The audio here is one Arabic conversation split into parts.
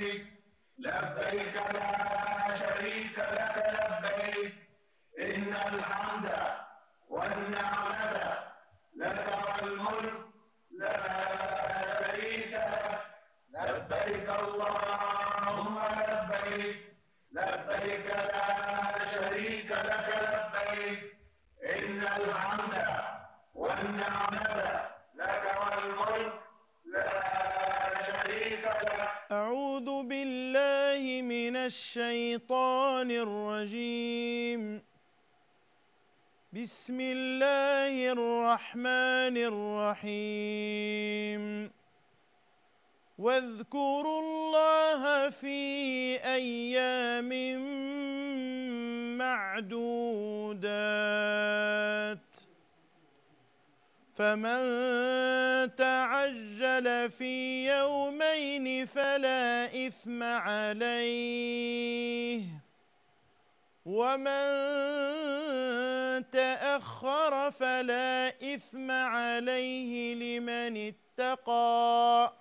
لبيك لا بسم الله الرحمن الرحيم واذكروا الله في أيام معدودات فمن تعجل في يومين فلا إثم عليه ومن تأخر فلا إثم عليه لمن اتقى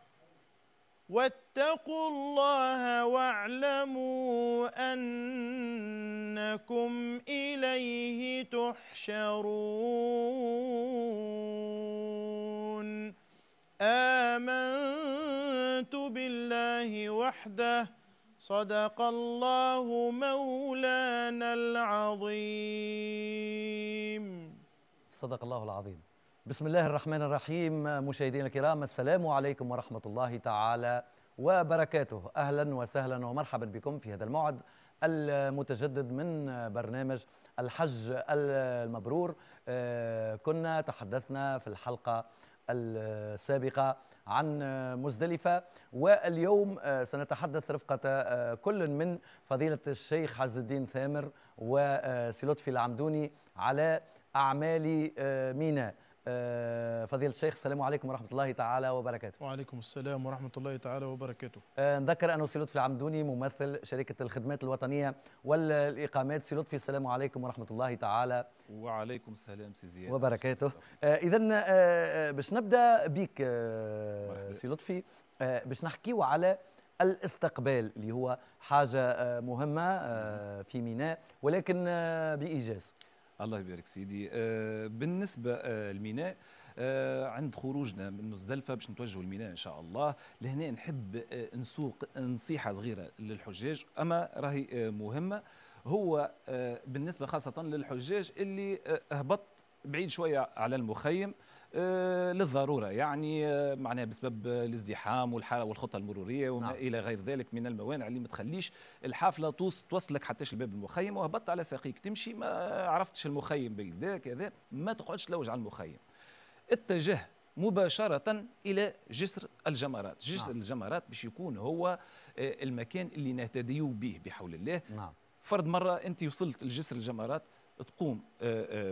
واتقوا الله واعلموا أنكم إليه تحشرون آمنت بالله وحده صدق الله مولانا العظيم صدق الله العظيم بسم الله الرحمن الرحيم مشاهدينا الكرام السلام عليكم ورحمة الله تعالى وبركاته أهلا وسهلا ومرحبا بكم في هذا الموعد المتجدد من برنامج الحج المبرور آه، كنا تحدثنا في الحلقة السابقة عن مزدلفة واليوم آه، سنتحدث رفقة آه، كل من فضيلة الشيخ عز الدين ثامر وسيلوتفي العمدوني على أعمال آه، ميناء آه، فضيلة الشيخ السلام عليكم ورحمة الله تعالى وبركاته وعليكم السلام ورحمة الله تعالى وبركاته آه، نذكر أنه سي لطفي العمدوني ممثل شركة الخدمات الوطنية والإقامات سي لطفي السلام عليكم ورحمة الله تعالى وعليكم السلام سي زياد وبركاته إذا باش نبدأ بك سي لطفي باش نحكيو على الاستقبال اللي هو حاجة مهمة في ميناء ولكن بإيجاز الله يبارك سيدي آه، بالنسبه آه، لميناء آه، عند خروجنا من مزدلفه باش نتوجهوا لميناء ان شاء الله لهنا نحب نسوق نصيحه صغيره للحجاج اما راهي مهمه هو بالنسبه خاصه للحجاج اللي هبط بعيد شويه على المخيم آه، للضروره يعني آه، معناها بسبب الازدحام والحاله والخطه المروريه وما نعم. الى غير ذلك من الموانع اللي ما تخليش الحافله توصلك حتى الباب المخيم وهبطت على ساقيك تمشي ما عرفتش المخيم بالكدا كذا ما تقعدش تلوج على المخيم اتجه مباشرة إلى جسر الجمرات جسر نعم. الجمرات باش يكون هو آه، المكان اللي نهتديو به بحول الله نعم. فرض مرة أنت وصلت لجسر الجمرات تقوم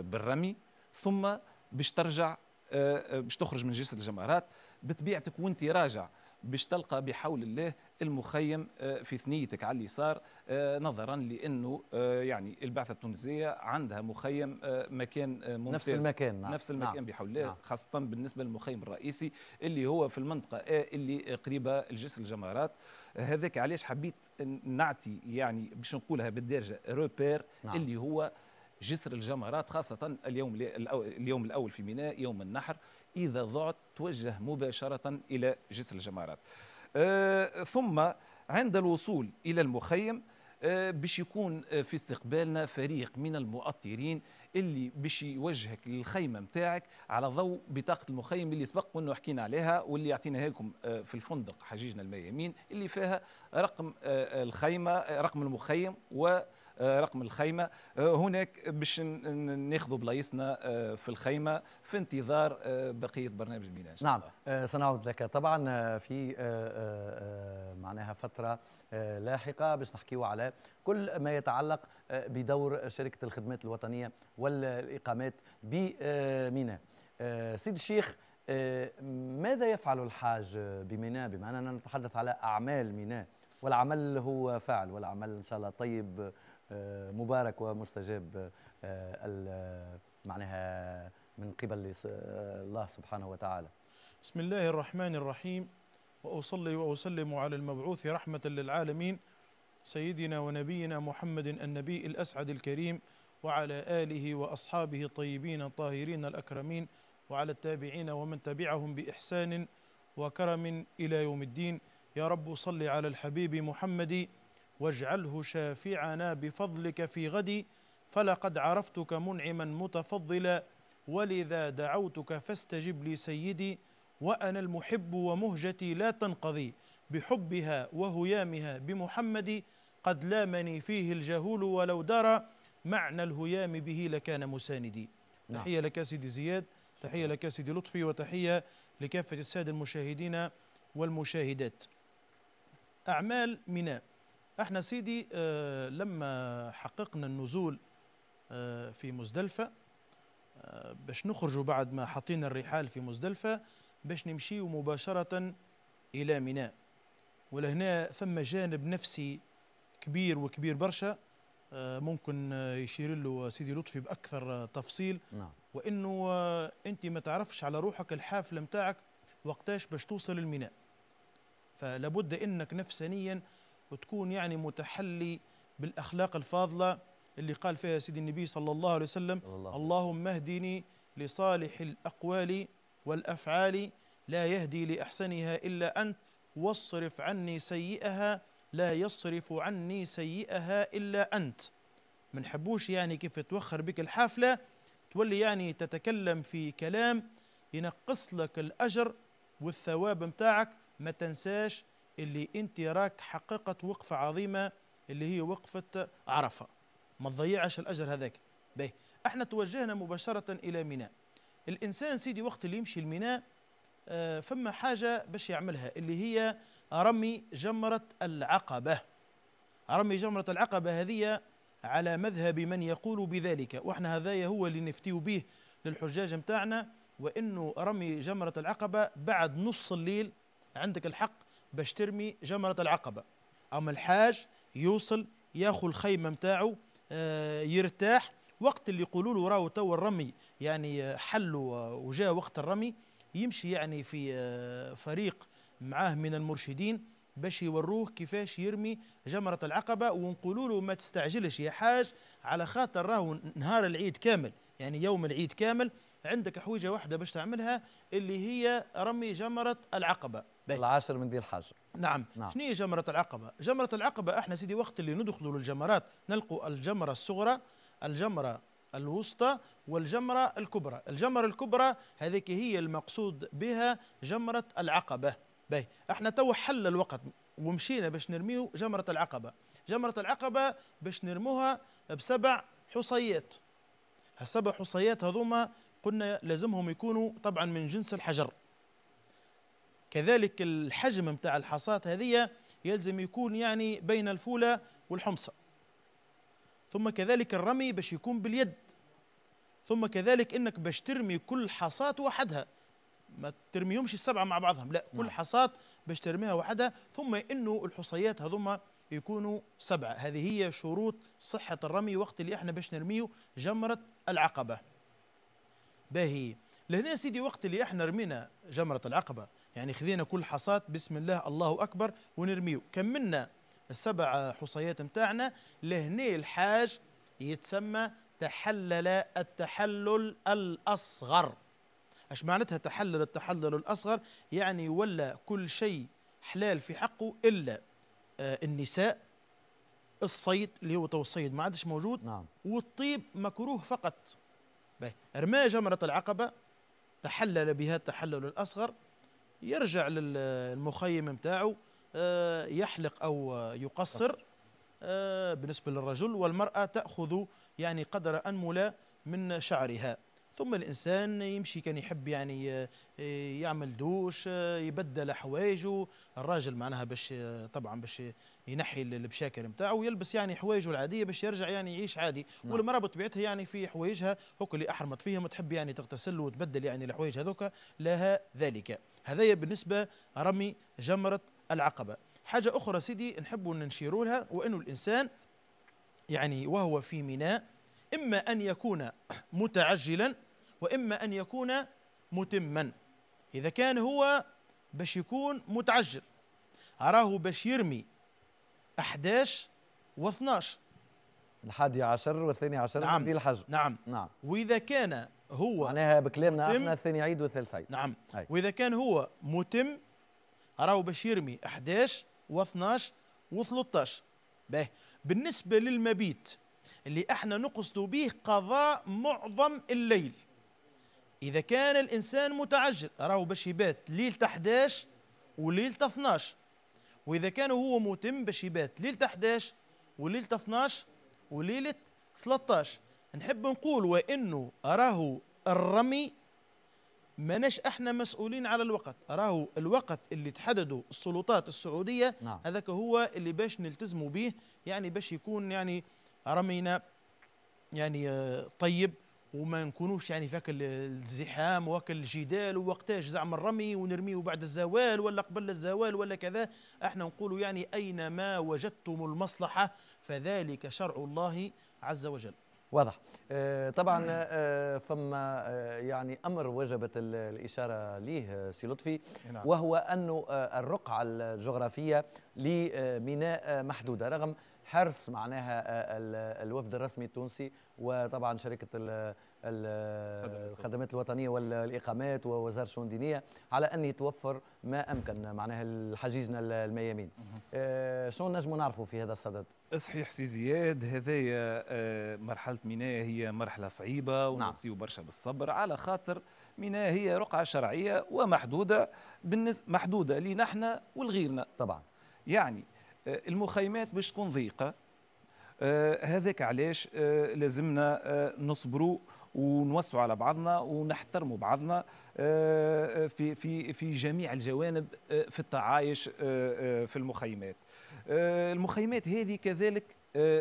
بالرمي ثم باش ترجع آه، آه، باش تخرج من جسر الجمهرات بطبيعتك وانت راجع باش تلقى بحول الله المخيم آه، في ثنيتك على اليسار نظرا لانه يعني البعثه التونسيه عندها مخيم مكان ممتاز نفس المكان نعم. نفس المكان نعم. بحول الله نعم. خاصه بالنسبه للمخيم الرئيسي اللي هو في المنطقه آه اللي قريبه لجسر الجمهرات هذاك علاش حبيت نعطي يعني باش نقولها بالدارجه روبير نعم. اللي هو جسر الجمرات خاصة اليوم اليوم الأول في ميناء يوم النحر إذا ضعت توجه مباشرة إلى جسر الجمرات آه، ثم عند الوصول إلى المخيم آه، باش يكون آه، في استقبالنا فريق من المؤطرين اللي باش يوجهك للخيمه نتاعك على ضوء بطاقه المخيم اللي سبق قلنا حكينا عليها واللي عطيناها لكم في الفندق حجيجنا الميامين اللي فيها رقم الخيمه رقم المخيم و رقم الخيمه آه، هناك باش ناخذوا بلايصنا آه، في الخيمه في انتظار آه، بقيه برنامج ميلان نعم سنعود لك طبعا في معناها فتره لاحقه باش نحكيو على كل ما يتعلق بدور شركه الخدمات الوطنيه والاقامات بميناء سيد الشيخ ماذا يفعل الحاج بميناء بما اننا نتحدث على اعمال ميناء والعمل هو فاعل والعمل ان شاء الله طيب مبارك ومستجاب آه، معناها من قبل الله سبحانه وتعالى بسم الله الرحمن الرحيم وأصلي وأسلم على المبعوث رحمة للعالمين سيدنا ونبينا محمد النبي الأسعد الكريم وعلى آله وأصحابه الطيبين الطاهرين الأكرمين وعلى التابعين ومن تبعهم بإحسان وكرم إلى يوم الدين يا رب صل على الحبيب محمد واجعله شافعنا بفضلك في غد فلقد عرفتك منعما متفضلا ولذا دعوتك فاستجب لي سيدي وأنا المحب ومهجتي لا تنقضي بحبها وهيامها بمحمد قد لامني فيه الجهول ولو درى معنى الهيام به لكان مساندي نعم. تحية لك سيدي زياد تحية نعم. لك سيدي لطفي وتحية لكافة السادة المشاهدين والمشاهدات أعمال ميناء احنا سيدي آه، لما حققنا النزول آه، في مزدلفة آه، باش نخرجوا بعد ما حطينا الرحال في مزدلفة باش نمشيو مباشرة إلى ميناء ولهنا ثم جانب نفسي كبير وكبير برشا ممكن يشير له سيدي لطفي بأكثر تفصيل نعم. وإنه أنت ما تعرفش على روحك الحافلة متاعك وقتاش باش توصل الميناء فلابد إنك نفسانياً وتكون يعني متحلي بالاخلاق الفاضله اللي قال فيها سيدي النبي صلى الله عليه وسلم الله اللهم اهدني لصالح الاقوال والافعال لا يهدي لاحسنها الا انت واصرف عني سيئها لا يصرف عني سيئها الا انت ما نحبوش يعني كيف توخر بك الحافله تولي يعني تتكلم في كلام ينقص لك الاجر والثواب متاعك ما تنساش اللي انت راك حققت وقفه عظيمه اللي هي وقفه عرفه ما تضيعش الاجر هذاك به احنا توجهنا مباشره الى ميناء الانسان سيدي وقت اللي يمشي لميناء آه فما حاجه باش يعملها اللي هي رمي جمره العقبه رمي جمره العقبه هذه على مذهب من يقول بذلك واحنا هذايا هو اللي نفتيو به للحجاج متاعنا وانه رمي جمره العقبه بعد نص الليل عندك الحق باش ترمي جمرة العقبة أما الحاج يوصل ياخو الخيمة متاعه آه، يرتاح وقت اللي يقولوا له راهو تو الرمي يعني آه، حل وجاء وقت الرمي يمشي يعني في آه، فريق معاه من المرشدين باش يوروه كيفاش يرمي جمرة العقبة ونقولوا له ما تستعجلش يا حاج على خاطر راهو نهار العيد كامل يعني يوم العيد كامل عندك حويجة واحدة باش تعملها اللي هي رمي جمرة العقبة العاشر من ذي الحجر نعم, نعم. شنو هي جمرة العقبة؟ جمرة العقبة احنا سيدي وقت اللي ندخلوا للجمرات نلقوا الجمرة الصغرى الجمرة الوسطى والجمرة الكبرى الجمرة الكبرى هذيك هي المقصود بها جمرة العقبة باهي احنا تو حل الوقت ومشينا باش نرميه جمرة العقبة جمرة العقبة باش نرموها بسبع حصيات السبع حصيات هذوما قلنا لازمهم يكونوا طبعا من جنس الحجر كذلك الحجم نتاع الحصات هذه يلزم يكون يعني بين الفولة والحمصة ثم كذلك الرمي باش يكون باليد ثم كذلك انك باش ترمي كل حصات وحدها ما ترميهمش السبعة مع بعضهم لا كل نعم. حصات باش ترميها وحدها ثم انه الحصيات هذوما يكونوا سبعة هذه هي شروط صحة الرمي وقت اللي احنا باش نرميه جمرة العقبة باهي لهنا سيدي وقت اللي احنا رمينا جمرة العقبة يعني خذينا كل حصات بسم الله الله أكبر ونرميه كملنا السبع حصيات نتاعنا لهنا الحاج يتسمى تحلل التحلل الأصغر اش معناتها تحلل التحلل الأصغر يعني ولا كل شيء حلال في حقه إلا آه، النساء الصيد اللي هو تو الصيد ما عادش موجود نعم. والطيب مكروه فقط رمى جمرة العقبة تحلل بها التحلل الأصغر يرجع للمخيم نتاعه آه، يحلق أو يقصر آه، بالنسبة للرجل والمرأة تأخذ يعني قدر أنملة من شعرها ثم الانسان يمشي كان يحب يعني آه، يعمل دوش آه، يبدل حوايجه الراجل معناها باش آه، طبعا باش ينحي البشاكر نتاعه ويلبس يعني حوايجه العاديه باش يرجع يعني يعيش عادي نعم. والمراه بطبيعتها يعني في حوايجها هوك اللي احرمت فيهم تحب يعني تغتسل وتبدل يعني الحوايج هذوك لها ذلك هذايا بالنسبه رمي جمره العقبه حاجه اخرى سيدي نحب نشيروا لها وانه الانسان يعني وهو في ميناء اما ان يكون متعجلا وإما أن يكون متما إذا كان هو باش يكون متعجل أراه باش يرمي 11 و12 الحادي عشر والثاني عشر نعم دي الحج نعم نعم وإذا كان هو معناها بكلامنا احنا الثاني عيد والثالث عيد نعم هي. وإذا كان هو متم راهو باش يرمي 11 و12 و13 باهي بالنسبة للمبيت اللي احنا نقصدوا به قضاء معظم الليل إذا كان الإنسان متعجل راهو باش يبات ليلة 11 وليلة 12 وإذا كان هو متم باش يبات ليلة 11 وليلة 12 وليلة 13 نحب نقول وإنه راهو الرمي ماناش احنا مسؤولين على الوقت راهو الوقت اللي تحدده السلطات السعوديه نعم. هذاك هو اللي باش نلتزموا به يعني باش يكون يعني رمينا يعني آه، طيب وما نكونوش يعني فاك الزحام وك الجدال ووقتاش زعم الرمي ونرميه بعد الزوال ولا قبل الزوال ولا كذا احنا نقول يعني اينما وجدتم المصلحه فذلك شرع الله عز وجل واضح آه، طبعا آه، فما آه، يعني امر وجبت الاشاره ليه سي لطفي نعم. وهو انه الرقعه الجغرافيه لميناء محدوده رغم حرص معناها آه، الوفد الرسمي التونسي وطبعا شركه الخدمات الوطنيه والاقامات ووزاره الشؤون الدينيه على ان يتوفر ما امكن معناها لحجيجنا الميامين. آه، شنو نجموا نعرفوا في هذا الصدد؟ صحيح سي زياد هذايا آه، مرحله ميناء هي مرحله صعيبه نعم. ونسيو برشا بالصبر على خاطر ميناء هي رقعه شرعيه ومحدوده بالنسبه محدوده لينا احنا ولغيرنا. طبعا. يعني آه، المخيمات باش تكون ضيقه آه، هذاك علاش آه، لازمنا نصبروا ونوسعوا على بعضنا ونحترموا بعضنا في في في جميع الجوانب في التعايش في المخيمات المخيمات هذه كذلك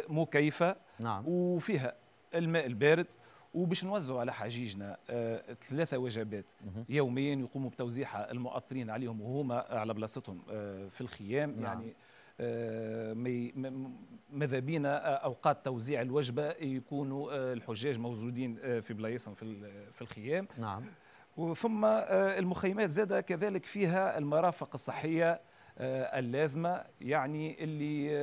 مكيفه نعم. وفيها الماء البارد وباش نوزعوا على حجيجنا ثلاثة وجبات يوميا يقوموا بتوزيعها المؤطرين عليهم وهما على بلاصتهم في الخيام نعم. يعني آه، ماذا بينا آه، اوقات توزيع الوجبه يكونوا آه، الحجاج موجودين في بلايصهم في الخيام نعم وثم المخيمات زاد كذلك فيها المرافق الصحيه اللازمه يعني اللي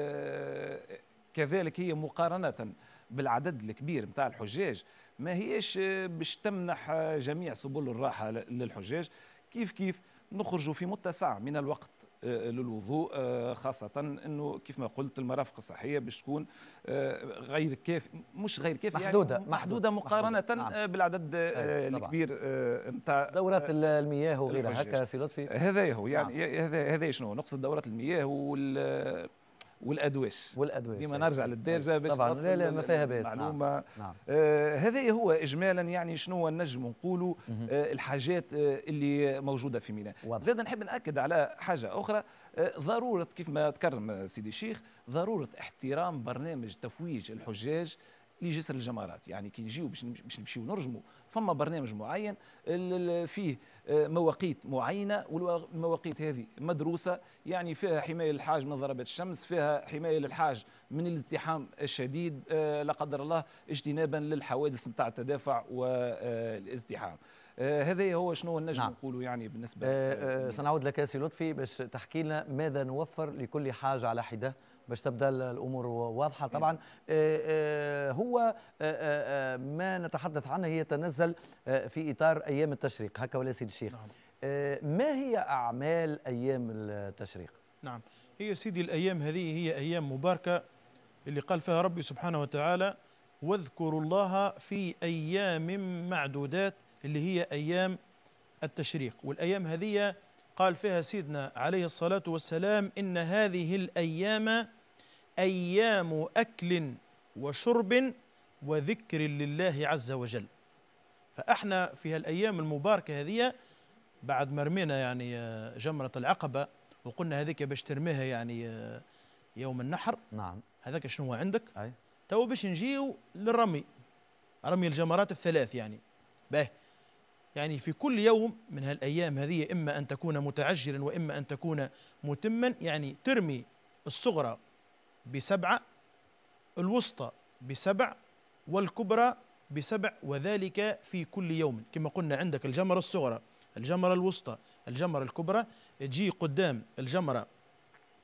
كذلك هي مقارنه بالعدد الكبير نتاع الحجاج ما هيش باش تمنح جميع سبل الراحه للحجاج كيف كيف نخرج في متسع من الوقت آه، للوضوء آه، خاصه انه كيف ما قلت المرافق الصحيه باش تكون آه، غير كاف مش غير كافي محدودة, يعني محدودة مقارنة محدودة. نعم. بالعدد الكبير نتاع دورات المياه وغيرها هكا سي لطفي هذا هو يعني نعم. هذا هذا شنو نقصد دورات المياه وال والادويس والادويس ديما نرجع للدارجه باش طبعا لا لا ما فيها باس نعم. نعم. آه هذا هو اجمالا يعني شنو نجم نقولوا آه الحاجات آه اللي موجوده في ميلان زاد نحب ناكد على حاجه اخرى آه ضروره كيف ما تكرم سيدي الشيخ ضروره احترام برنامج تفويج الحجاج لجسر الجمرات يعني كي نجيو باش باش نمشيو نرجموا فما برنامج معين فيه آه، مواقيت معينه والمواقيت هذه مدروسه يعني فيها حمايه للحاج من ضربات الشمس فيها حمايه للحاج من الازدحام الشديد آه، لا قدر الله اجتنابا للحوادث نتاع التدافع والازدحام آه، هذا هو شنو نجم نعم. نقوله يعني بالنسبه سنعود لك سي لطفي باش تحكي لنا ماذا نوفر لكل حاجه على حده باش تبدا الامور واضحه طبعا آه، آه، هو آه، ما نتحدث عنه يتنزل في اطار ايام التشريق هكا ولا سيدي الشيخ نعم. ما هي اعمال ايام التشريق نعم هي سيدي الايام هذه هي ايام مباركه اللي قال فيها ربي سبحانه وتعالى واذكروا الله في ايام معدودات اللي هي ايام التشريق والايام هذه قال فيها سيدنا عليه الصلاة والسلام إن هذه الأيام أيام أكل وشرب وذكر لله عز وجل فإحنا في هالأيام المباركة هذه بعد ما رمينا يعني جمرة العقبة وقلنا هذيك باش ترميها يعني يوم النحر نعم هذاك شنو هو عندك أي. تو باش نجيو للرمي رمي الجمرات الثلاث يعني باهي يعني في كل يوم من هالأيام هذه إما أن تكون متعجلا وإما أن تكون متما يعني ترمي الصغرى بسبعة الوسطى بسبع والكبرى بسبع وذلك في كل يوم كما قلنا عندك الجمرة الصغرى الجمرة الوسطى الجمرة الكبرى تجي قدام الجمرة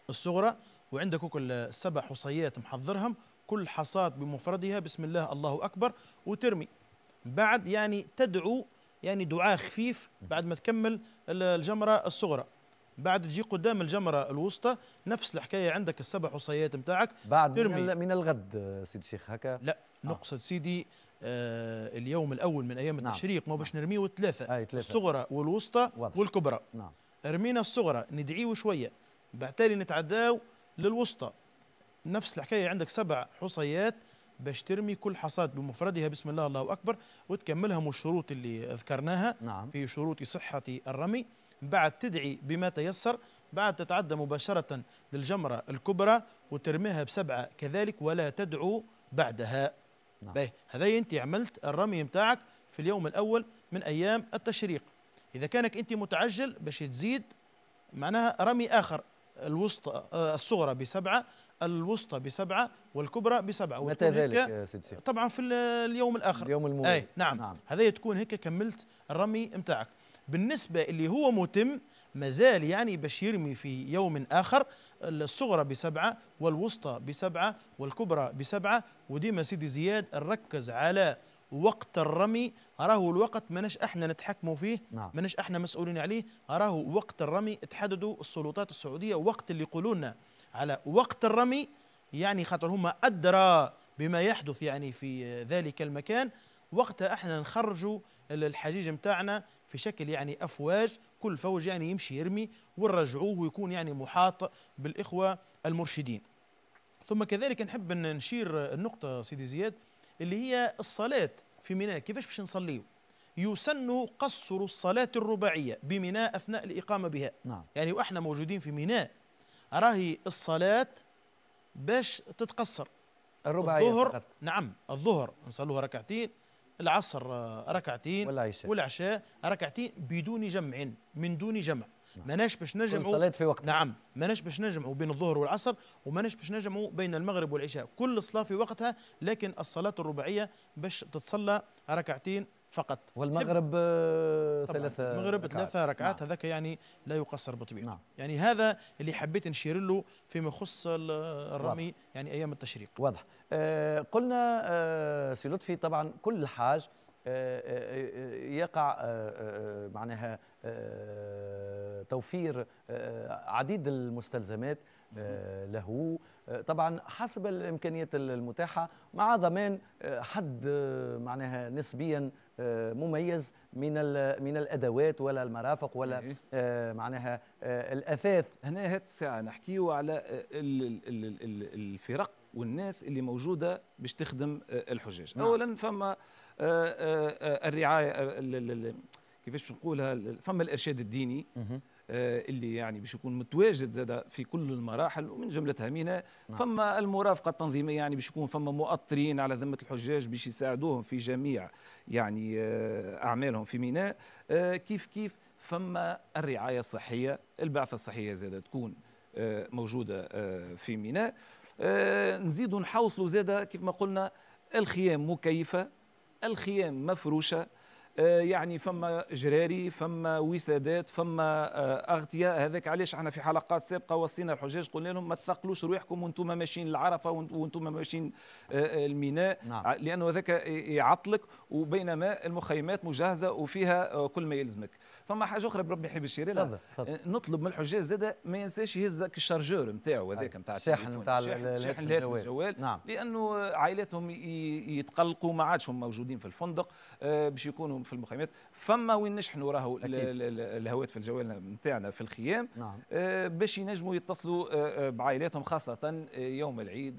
الصغرى وعندك كل سبع حصيات محضرهم كل حصاة بمفردها بسم الله الله أكبر وترمي بعد يعني تدعو يعني دعاء خفيف بعد ما تكمل الجمره الصغرى بعد تجي قدام الجمره الوسطى نفس الحكايه عندك السبع حصيات نتاعك بعد ترمي. من الغد سيد شيخ هكا لا آه. نقصد سيدي آه اليوم الاول من ايام نعم. التشريق نعم. ما باش نعم. نرميه الثلاثه الصغرى والوسطى واضح. والكبرى نعم. رمينا الصغرى ندعيو شويه بعتالي نتعداو للوسطى نفس الحكايه عندك سبع حصيات باش ترمي كل حصاد بمفردها بسم الله الله اكبر وتكملها من الشروط اللي ذكرناها نعم. في شروط صحه الرمي بعد تدعي بما تيسر بعد تتعدى مباشره للجمره الكبرى وترميها بسبعه كذلك ولا تدعو بعدها نعم. هذا انت عملت الرمي نتاعك في اليوم الاول من ايام التشريق اذا كانك انت متعجل باش تزيد معناها رمي اخر الوسطى آه، الصغرى بسبعه الوسطى بسبعة والكبرى بسبعة متى ذلك سيد طبعا في اليوم الآخر اليوم الموعد أي نعم, نعم. هذا تكون هيك كملت الرمي متاعك بالنسبة اللي هو متم مازال يعني باش يرمي في يوم آخر الصغرى بسبعة والوسطى بسبعة والكبرى بسبعة وديما سيدي زياد نركز على وقت الرمي راهو الوقت ماناش احنا نتحكموا فيه مانيش نعم. ماناش احنا مسؤولين عليه راهو وقت الرمي تحددوا السلطات السعوديه وقت اللي يقولوا لنا على وقت الرمي يعني خاطر هما أدرى بما يحدث يعني في ذلك المكان وقتها احنا نخرجوا الحجيج متاعنا في شكل يعني أفواج كل فوج يعني يمشي يرمي ونرجعوه ويكون يعني محاط بالإخوة المرشدين ثم كذلك نحب نشير النقطة سيدي زياد اللي هي الصلاة في ميناء كيفاش باش نصليه يسن قصر الصلاة الرباعية بميناء أثناء الإقامة بها نعم. يعني وإحنا موجودين في ميناء راهي الصلاة باش تتقصر الرباعية الظهر فقط. نعم الظهر نصلوها ركعتين العصر آه، ركعتين والعشاء, والعشاء ركعتين بدون جمع من دون جمع نعم. ماناش باش نجمعوا صليت في وقتها نعم ماناش باش نجمعوا بين الظهر والعصر وماناش باش نجمعوا بين المغرب والعشاء كل صلاة في وقتها لكن الصلاة الرباعية باش تتصلى ركعتين فقط والمغرب آه، ثلاثة المغرب ثلاثة ركعات نعم. هذاك يعني لا يقصر بطبيعته نعم. يعني هذا اللي حبيت نشير له فيما يخص الرمي واضح. يعني أيام التشريق واضح آه قلنا آه سي لطفي طبعا كل حاج آه، آه، يقع معناها توفير عديد المستلزمات له طبعا حسب الامكانيات المتاحه مع ضمان حد معناها نسبيا آه، مميز من من الادوات ولا المرافق ولا إيه. آه، معناها آه، الاثاث هنا هات الساعه نحكيو على الفرق والناس اللي موجوده باش تخدم الحجاج نعم. اولا فما الرعايه كيفاش نقولها فما الارشاد الديني آه، اللي يعني باش يكون متواجد زاد في كل المراحل ومن جملتها ميناء نعم. فما المرافقه التنظيميه يعني باش يكون فما مؤطرين على ذمه الحجاج باش يساعدوهم في جميع يعني آه، اعمالهم في ميناء آه، كيف كيف فما الرعايه الصحيه البعثه الصحيه زاد تكون موجوده في ميناء نزيدوا نحوصلوا زاد كيف ما قلنا الخيام مكيفه الخيام مفروشه آه، يعني فما جراري فما وسادات فما آه، اغطيه هذاك علاش احنا في حلقات سابقه وصينا الحجاج قلنا لهم ما تثقلوش روحكم وانتم ماشيين لعرفه وانتم ماشيين آه، الميناء نعم. لانه هذاك يعطلك وبينما المخيمات مجهزه وفيها كل ما يلزمك فما حاجه اخرى بربي يحب الشيرين نطلب من الحجاج زاده ما ينساش يهز الشارجور نتاعو هذاك نتاع الشاحن نتاع الشاحن الهاتف الجوال نعم. لانه عائلاتهم يتقلقوا ما عادش هم موجودين في الفندق باش يكونوا في المخيمات فما وين نشحنوا راهو الهواتف الجوال نتاعنا في الخيام نعم. آه، باش ينجموا يتصلوا آه، آه، بعائلاتهم خاصه يوم العيد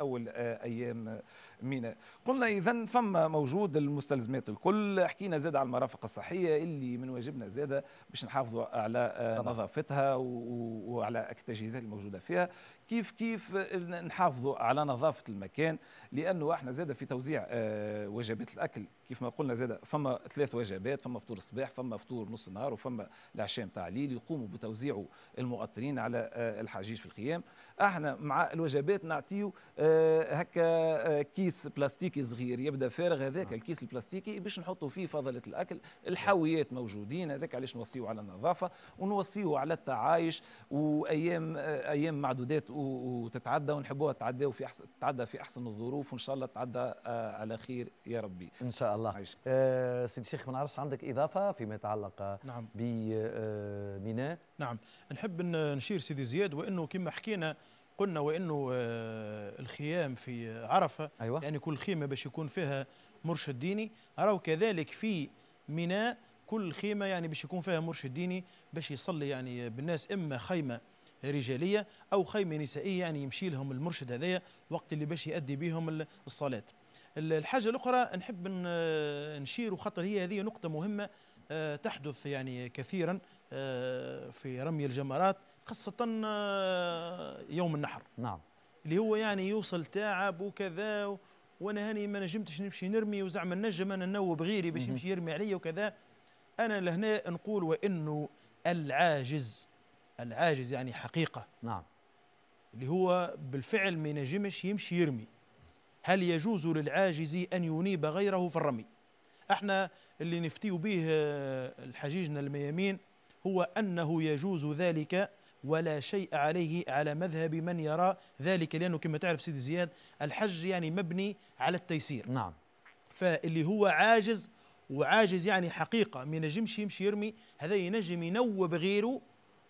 اول ايام ميناء قلنا إذا فما موجود المستلزمات الكل حكينا زاد على المرافق الصحية اللي من واجبنا زاد باش نحافظوا على نظافتها وعلى التجهيزات الموجودة فيها كيف كيف نحافظوا على نظافة المكان لأنه احنا زاد في توزيع آه، وجبات الأكل كيف ما قلنا زاد فما ثلاث وجبات فما فطور الصباح فما فطور نص النهار وفما العشاء نتاع الليل يقوموا بتوزيعه المؤطرين على آه، الحجيج في الخيام احنا مع الوجبات نعطيو آه، هكا آه، كيس بلاستيكي صغير يبدا فارغ هذاك نعم. الكيس البلاستيكي باش نحطوا فيه فضله الاكل الحاويات موجودين هذاك علاش نوصيو على النظافه ونوصيو على التعايش وايام آه، ايام معدودات وتتعدى ونحبوها تتعدى في احسن تعدى في احسن الظروف وان شاء الله تعدى على خير يا ربي ان شاء الله أه سيدي الشيخ ما نعرفش عندك اضافه فيما يتعلق نعم بميناء نعم نحب نشير سيدي زياد وانه كما حكينا قلنا وانه آه، الخيام في عرفه أيوة. يعني كل خيمه باش يكون فيها مرشد ديني راهو كذلك في ميناء كل خيمه يعني باش يكون فيها مرشد ديني باش يصلي يعني بالناس اما خيمه رجاليه او خيمه نسائيه يعني يمشي لهم المرشد هذايا وقت اللي باش يؤدي بهم الصلاه. الحاجه الاخرى نحب آه، نشير وخاطر هي هذه نقطه مهمه آه، تحدث يعني كثيرا في رمي الجمرات خاصة آه، يوم النحر نعم اللي هو يعني يوصل تعب وكذا وانا هاني ما نجمتش نمشي نرمي وزعما نجم انا نوب غيري باش يمشي يرمي عليا وكذا انا لهنا نقول وانه العاجز العاجز يعني حقيقه نعم اللي هو بالفعل ما ينجمش يمشي يرمي هل يجوز للعاجز ان ينيب غيره في الرمي احنا اللي نفتيو به آه، الحجيجنا الميامين هو انه يجوز ذلك ولا شيء عليه على مذهب من يرى ذلك لأنه كما تعرف سيدي زياد الحج يعني مبني على التيسير نعم فاللي هو عاجز وعاجز يعني حقيقة ما ينجمش يمشي يرمي هذا ينجم ينوب غيره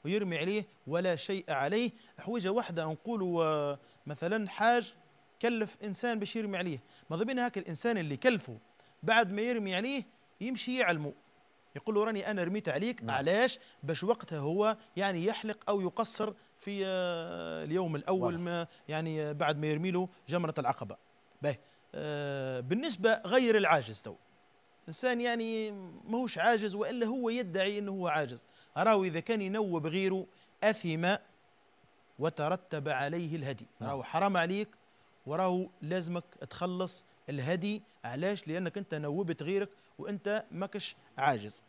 ويرمي عليه ولا شيء عليه حويجة واحدة نقولوا مثلا حاج كلف إنسان باش يرمي عليه ماذا بينا هاك الإنسان اللي كلفه بعد ما يرمي عليه يمشي يعلمه يقول له راني انا رميت عليك نعم. علاش باش وقتها هو يعني يحلق او يقصر في آه، اليوم الاول ما يعني بعد ما يرمي له جمره العقبه به آه، بالنسبه غير العاجز تو انسان يعني ماهوش عاجز والا هو يدعي انه هو عاجز راهو اذا كان ينوب غيره اثم وترتب عليه الهدي نعم. راهو حرام عليك وراهو لازمك تخلص الهدي علاش لانك انت نوبت غيرك وانت ماكش عاجز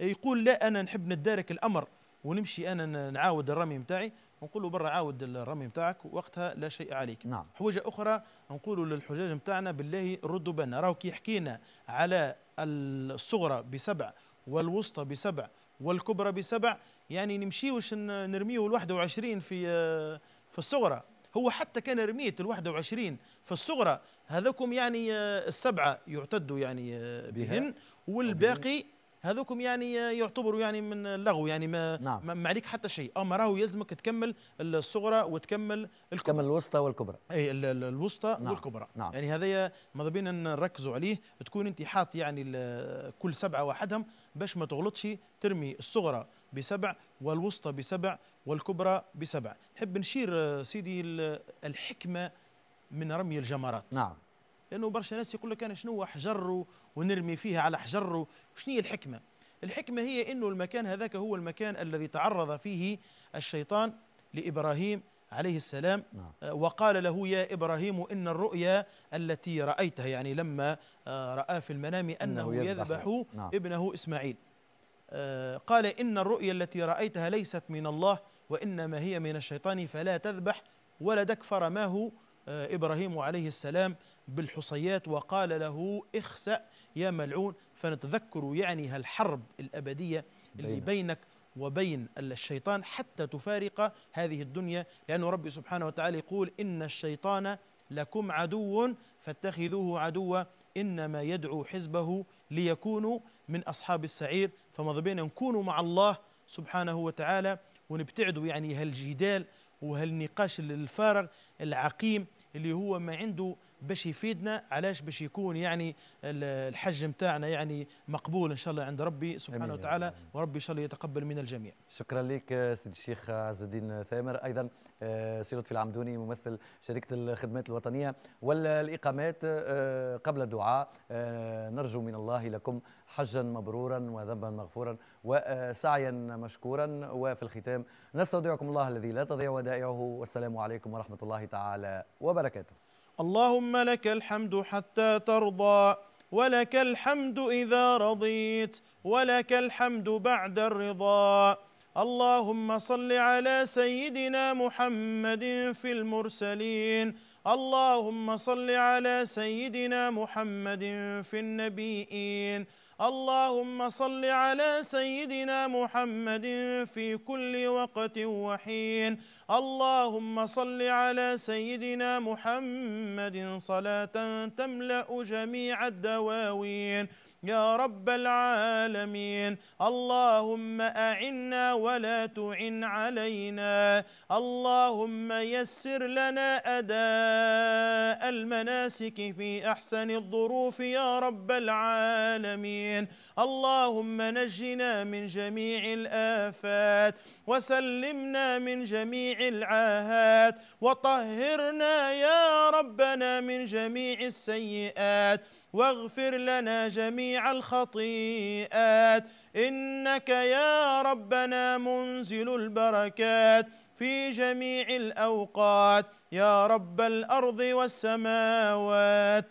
يقول لا انا نحب ندارك الامر ونمشي انا نعاود الرمي نتاعي ونقول له برا عاود الرمي نتاعك وقتها لا شيء عليك نعم. حوجه اخرى نقولوا للحجاج نتاعنا بالله ردوا بالنا راهو كي حكينا على الصغرى بسبع والوسطى بسبع والكبرى بسبع يعني نمشيوش نرميه ال 21 في آه، في الصغرى هو حتى كان رميت ال 21 في الصغرى هذوكم يعني آه، السبعة يعتد يعني آه، بهن والباقي هذوكم يعني آه، يعتبروا يعني من اللغو يعني ما نعم. ما عليك حتى شيء اما راهو يلزمك تكمل الصغرى وتكمل الكبرى تكمل الوسطى والكبرى اي الوسطى نعم. والكبرى نعم. يعني هذايا ماذا بينا نركزوا عليه تكون انت حاط يعني كل سبعه وحدهم باش ما تغلطش ترمي الصغرى بسبع والوسطى بسبع والكبرى بسبع نحب نشير سيدي الحكمه من رمي الجمرات نعم لانه برشا ناس يقول لك انا شنو حجر ونرمي فيها على حجر شنو هي الحكمه الحكمه هي انه المكان هذاك هو المكان الذي تعرض فيه الشيطان لابراهيم عليه السلام نعم. آه، وقال له يا إبراهيم إن الرؤيا التي رأيتها يعني لما آه، رأى في المنام أنه, أنه يذبح نعم. ابنه إسماعيل آه، قال إن الرؤيا التي رأيتها ليست من الله وإنما هي من الشيطان فلا تذبح ولدك فرماه آه، إبراهيم عليه السلام بالحصيات وقال له اخسأ يا ملعون فنتذكر يعني هالحرب الأبدية اللي بينك وبين الشيطان حتى تفارق هذه الدنيا لأن ربي سبحانه وتعالى يقول إن الشيطان لكم عدو فاتخذوه عدوا إنما يدعو حزبه ليكونوا من أصحاب السعير فماذا بينا نكونوا مع الله سبحانه وتعالى ونبتعدوا يعني هالجدال وهالنقاش الفارغ العقيم اللي هو ما عنده باش يفيدنا علاش باش يكون يعني الحج نتاعنا يعني مقبول ان شاء الله عند ربي سبحانه أمين وتعالى أمين. وربي ان شاء الله يتقبل من الجميع شكرا لك سيد الشيخ عز الدين ثامر ايضا آه، سي لطفي العمدوني ممثل شركه الخدمات الوطنيه والاقامات آه، قبل الدعاء آه، نرجو من الله لكم حجا مبرورا وذنبا مغفورا وسعيا مشكورا وفي الختام نستودعكم الله الذي لا تضيع ودائعه والسلام عليكم ورحمة الله تعالى وبركاته اللهم لك الحمد حتى ترضى ولك الحمد إذا رضيت ولك الحمد بعد الرضا اللهم صل على سيدنا محمد في المرسلين اللهم صل على سيدنا محمد في النبيين اللهم صل على سيدنا محمد في كل وقت وحين اللهم صل على سيدنا محمد صلاة تملأ جميع الدواوين يا رب العالمين اللهم أعنا ولا تعن علينا اللهم يسر لنا أداء المناسك في أحسن الظروف يا رب العالمين اللهم نجنا من جميع الآفات وسلمنا من جميع العاهات وطهرنا يا ربنا من جميع السيئات واغفر لنا جميع الخطيئات إنك يا ربنا منزل البركات في جميع الأوقات يا رب الأرض والسماوات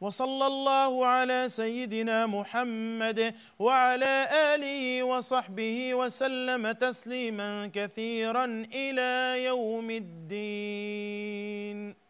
وصلى الله على سيدنا محمد وعلى آله وصحبه وسلم تسليما كثيرا إلى يوم الدين